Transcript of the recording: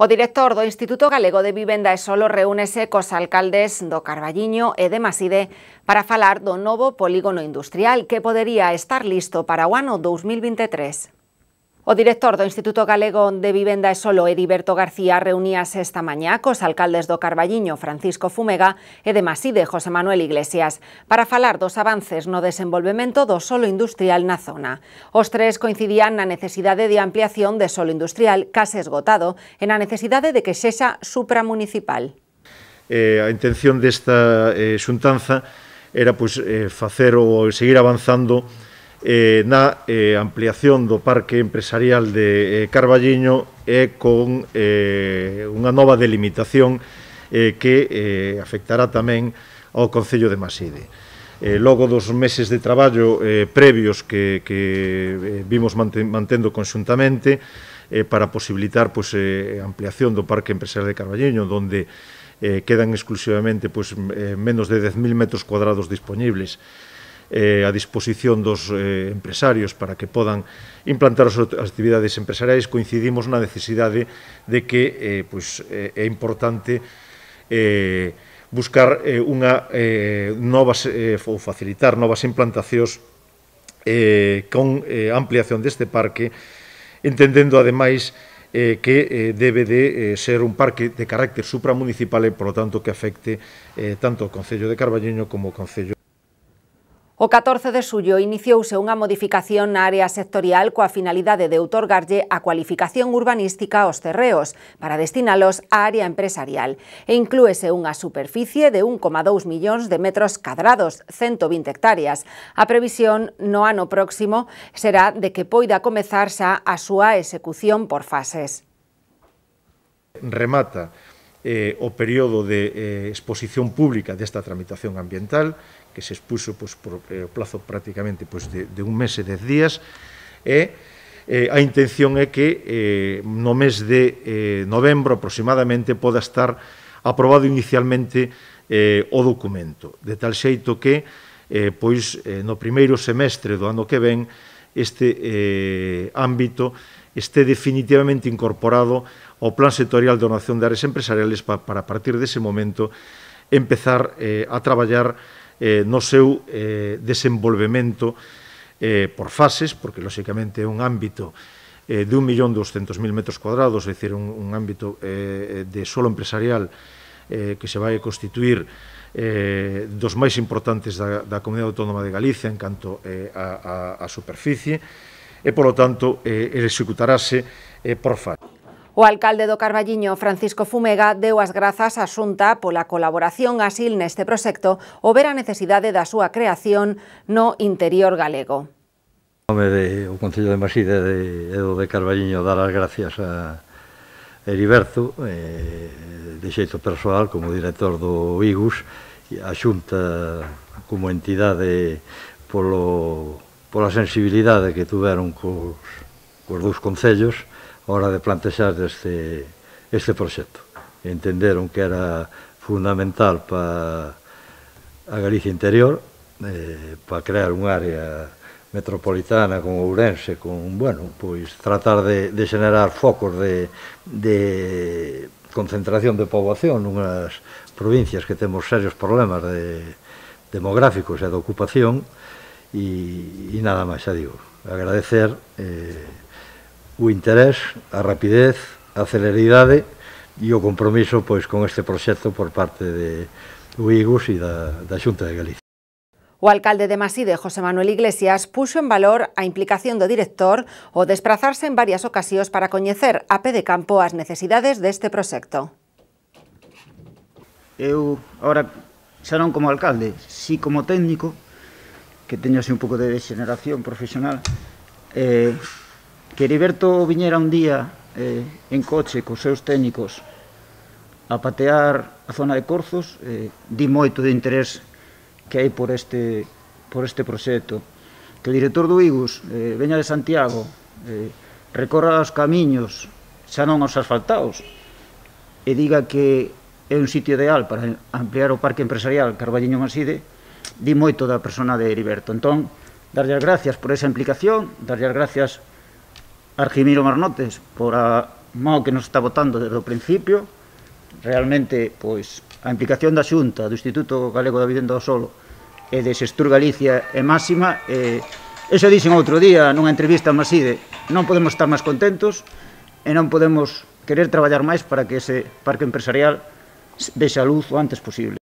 O director do Instituto Galego de Vivenda e Solo reúnese cos alcaldes do Carballiño e de Maside para falar do novo polígono industrial que podería estar listo para o ano 2023. O director do Instituto Galego de Vivenda e Solo, Heriberto García, reuníase esta mañá cos alcaldes do Carballiño, Francisco Fumega, e de Maside, José Manuel Iglesias, para falar dos avances no desenvolvemento do solo industrial na zona. Os tres coincidían na necesidade de ampliación de solo industrial case esgotado e na necesidade de que sexa supramunicipal. Eh, a intención desta eh, xuntanza era pois, eh, facer o seguir avanzando eh, na eh, ampliación do parque empresarial de eh, Carballiño e con eh, unha nova delimitación eh, que eh, afectará tamén ao Concello de Maside. Eh, logo dos meses de traballo eh, previos que, que eh, vimos mantendo conxuntamente eh, para posibilitar pues, eh, ampliación do Parque Empresarial de Carballiño, donde eh, quedan exclusivamente pues, eh, menos de 10.000 metros cuadrados disponibles eh, a disposición dos eh, empresarios para que podan implantar as actividades empresariais, coincidimos na necesidade de que eh, pois, eh, é importante eh, buscar eh, unha, eh, novas, eh, ou facilitar novas implantacións eh, con eh, ampliación deste parque, entendendo ademais eh, que eh, debe de eh, ser un parque de carácter supramunicipal e, polo tanto, que afecte eh, tanto o Concello de Carballiño como o Concello O 14 de xullo iniciouse unha modificación na área sectorial coa finalidade de outorgarlle a cualificación urbanística aos terreos para destinalos á área empresarial e inclúese unha superficie de 1,2 millóns de metros cadrados, 120 hectáreas. A previsión no ano próximo será de que poida comezar xa a súa execución por fases. Remata eh, o período de eh, exposición pública desta tramitación ambiental que se expuso pois, por, eh, o plazo prácticamente pois, de, de un mes e dez días, e eh, a intención é que eh, no mes de eh, novembro aproximadamente poda estar aprobado inicialmente eh, o documento, de tal xeito que eh, pois eh, no primeiro semestre do ano que ven este eh, ámbito este definitivamente incorporado ao Plan Sectorial de donación de Áreas Empresariales pa, para a partir dese momento empezar eh, a traballar eh, no seu eh, desenvolvemento eh, por fases, porque, lóxicamente, é un ámbito eh, de 1.200.000 metros cuadrados, é dicir, un, un ámbito eh, de solo empresarial eh, que se vai constituir eh, dos máis importantes da, da Comunidade Autónoma de Galicia en canto eh, a, a, a superficie, e, polo tanto, eh, executarase eh, por fases. O alcalde do Carballiño, Francisco Fumega, deu as grazas a Xunta pola colaboración asil neste proxecto o ver a necesidade da súa creación no interior galego. O nome de, o Concello de Maside de, e do de Carballiño dar as gracias a Heriberto, eh, de xeito persoal como director do IGUS, a Xunta como entidade polo, pola sensibilidade que tuveron cos, cos dous concellos, hora de plantexar este, este proxecto. Entenderon que era fundamental para a Galicia interior, eh, para crear unha área metropolitana con Ourense, con, bueno, pois tratar de, de generar focos de, de concentración de poboación nunhas provincias que temos serios problemas de, demográficos e de ocupación e, e nada máis, xa digo, agradecer eh, o interés, a rapidez, a celeridade e o compromiso pois con este proxecto por parte de UIGUS e da, da Xunta de Galicia. O alcalde de Maside, José Manuel Iglesias, puxo en valor a implicación do director o desprazarse en varias ocasións para coñecer a pé de campo as necesidades deste proxecto. Eu, ahora, xa non como alcalde, si como técnico, que teño así un pouco de degeneración profesional, eh, que Heriberto viñera un día eh, en coche cos seus técnicos a patear a zona de Corzos, eh, di moito de interés que hai por este, por este proxecto. Que o director do IGUS eh, veña de Santiago, eh, recorra os camiños, xa non os asfaltados, e diga que é un sitio ideal para ampliar o parque empresarial Carballiño Maside, di moito da persona de Heriberto. Entón, darlle as gracias por esa implicación, darlle as gracias Argimiro Marnotes por a mao que nos está votando desde o principio. Realmente, pois, a implicación da Xunta, do Instituto Galego da Vivenda do Solo e de Sestur Galicia é máxima. E, eso dixen outro día nunha entrevista a Maside. Non podemos estar máis contentos e non podemos querer traballar máis para que ese parque empresarial vexa a luz o antes posible.